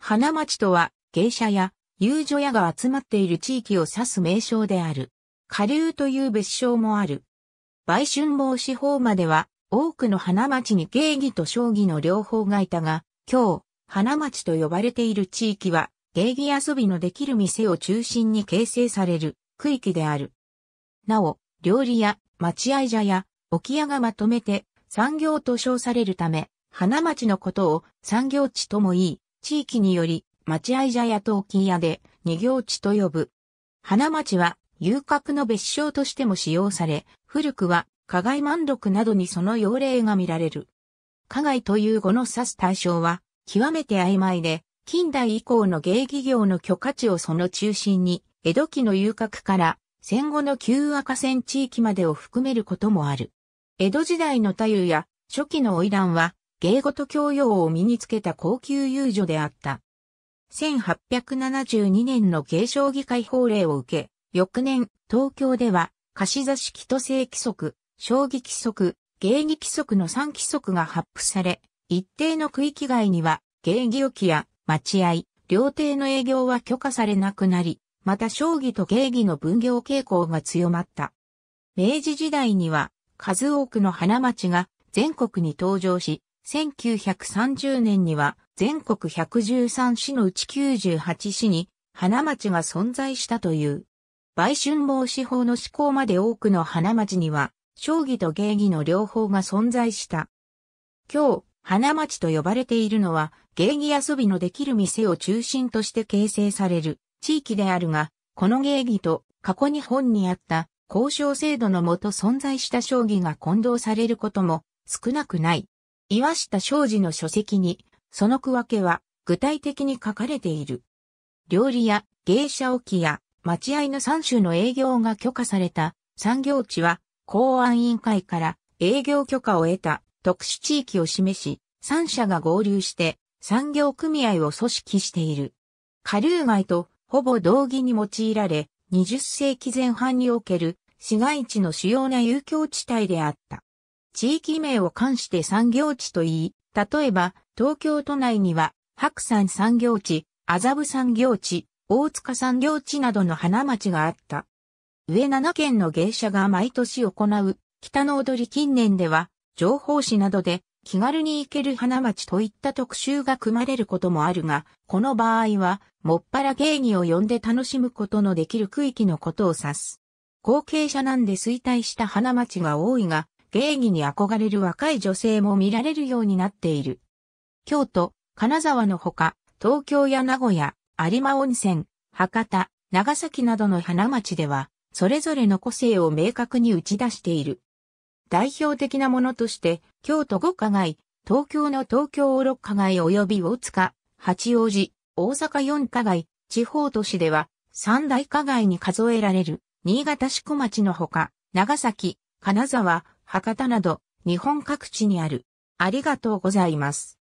花町とは、芸者や遊女屋が集まっている地域を指す名称である。下流という別称もある。売春防止法までは、多くの花町に芸妓と将棋の両方がいたが、今日、花町と呼ばれている地域は、芸妓遊びのできる店を中心に形成される区域である。なお、料理屋、待合茶や置屋がまとめて産業と称されるため、花町のことを産業地とも言い、地域により、待合茶屋と器屋で、二行地と呼ぶ。花町は、遊郭の別称としても使用され、古くは、加害満録などにその用例が見られる。加害という語の指す対象は、極めて曖昧で、近代以降の芸技業の許可地をその中心に、江戸期の遊郭から戦後の旧赤線地域までを含めることもある。江戸時代の太夫や初期の花魁は芸事教養を身につけた高級遊女であった。1872年の芸将議会法令を受け、翌年、東京では、貸し座式都政規則、将棋規則、芸儀規則の3規則が発布され、一定の区域外には、芸儀置きや待合、料亭の営業は許可されなくなり、また将棋と芸儀の分業傾向が強まった。明治時代には、数多くの花町が全国に登場し、1930年には全国113市のうち98市に花町が存在したという。売春防止法の施行まで多くの花町には、将棋と芸妓の両方が存在した。今日、花町と呼ばれているのは、芸妓遊びのできる店を中心として形成される地域であるが、この芸妓と過去に本にあった交渉制度のもと存在した将棋が混同されることも少なくない。岩下昌司の書籍に、その区分けは具体的に書かれている。料理や芸者置きや待合の3種の営業が許可された産業地は公安委員会から営業許可を得た特殊地域を示し、3社が合流して産業組合を組織している。下流街とほぼ同義に用いられ、20世紀前半における市街地の主要な遊興地帯であった。地域名を冠して産業地と言い、例えば、東京都内には、白山産業地、麻布産業地、大塚産業地などの花町があった。上7県の芸者が毎年行う、北の踊り近年では、情報誌などで気軽に行ける花町といった特集が組まれることもあるが、この場合は、もっぱら芸妓を呼んで楽しむことのできる区域のことを指す。後継者なんで衰退した花町が多いが、芸技に憧れる若い女性も見られるようになっている。京都、金沢のほか、東京や名古屋、有馬温泉、博多、長崎などの花町では、それぞれの個性を明確に打ち出している。代表的なものとして、京都五花街、東京の東京六花街及び大塚、八王子、大阪四花街、地方都市では、三大花街に数えられる、新潟市小町のほか、長崎、金沢、博多など日本各地にある。ありがとうございます。